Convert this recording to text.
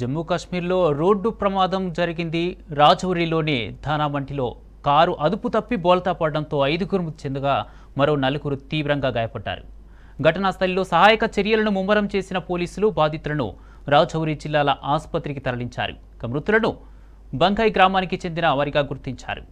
జమ్మూ కాశ్మీర్లో రోడ్డు ప్రమాదం జరిగింది రాజౌరిలోని ధానామంటిలో కారు అదుపు తప్పి బోల్తా పడడంతో ఐదుగురు మృతి చెందగా మరో నలుగురు తీవ్రంగా గాయపడ్డారు ఘటనా స్థలిలో సహాయక చర్యలను ముమ్మరం చేసిన పోలీసులు బాధితులను రాజౌరి జిల్లాల ఆసుపత్రికి తరలించారు ఇక మృతులను బంకాయి గ్రామానికి చెందిన వారిగా గుర్తించారు